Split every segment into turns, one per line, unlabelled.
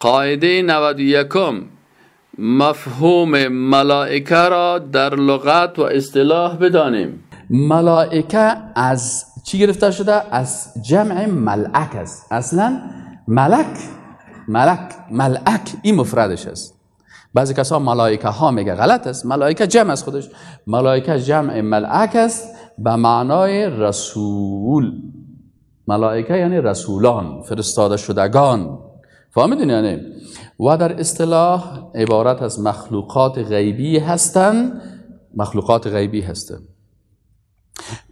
قاعده 91 مفهوم ملائکه را در لغت و اصطلاح بدانیم ملائکه از چی گرفته شده؟ از جمع ملعک است اصلا ملک ملک ملعک این مفردش است بعضی کسا ملائکه ها میگه غلط است ملائکه جمع از خودش ملائکه جمع ملعک است به معنای رسول ملائکه یعنی رسولان فرستاده شدگان فهمیدین یعنی و در اصطلاح عبارت از مخلوقات غیبی هستن مخلوقات غیبی هستن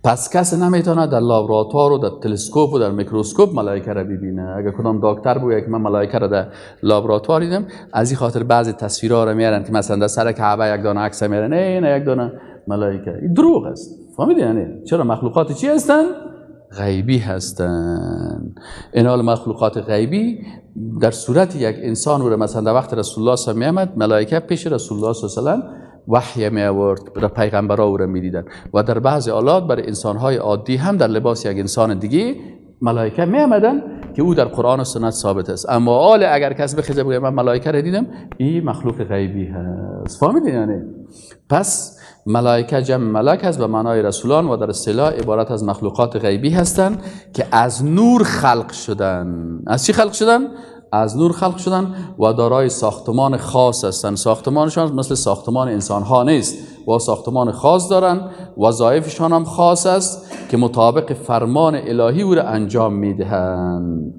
پس کسی نمیتونه در لابراتوار و در تلسکوپ و در میکروسکوپ ملائکه را ببینه اگر کدام دکتر بوده که من ملائکه را در لابراتوار دیدم از این خاطر بعضی تصویرها را میارن که مثلا در سر کعبه یک دانه عکس میارن این یک دانه ملائکه این دروغ است فهمیدین یعنی چرا مخلوقات چی هستن؟ غیبی هستن. این مخلوقات غیبی در صورت یک انسان بوده مثلا در وقت رسول الله صلی الله علیه میامد ملائکه پیش رسول الله صلی الله وحی می آورد را پیغمبرا او را می دیدن و در بعض آلات برای های عادی هم در لباس یک انسان دیگه ملائکه می آمدن که او در قرآن و سنت ثابت است اما آل اگر کس بخیزه بگه من ملائکه را دیدم این مخلوق غیبی هست فهمیدین یعنی پس ملائکه جمع ملک است به معنای رسولان و در اصطلاح عبارت از مخلوقات غیبی هستند که از نور خلق شدن از چی خلق شدن از نور خلق شدن و دارای ساختمان خاص هستند ساختمانشان مثل ساختمان انسان ها نیست و ساختمان خاص دارند وظایفشان هم خاص است که مطابق فرمان الهی او را انجام میدهند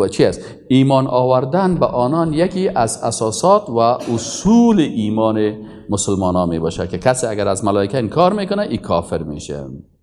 و چی است ایمان آوردن به آنان یکی از اساسات و اصول ایمان مسلمان ها می باشه که کسی اگر از ملائکه انکار میکنه ای کافر میشه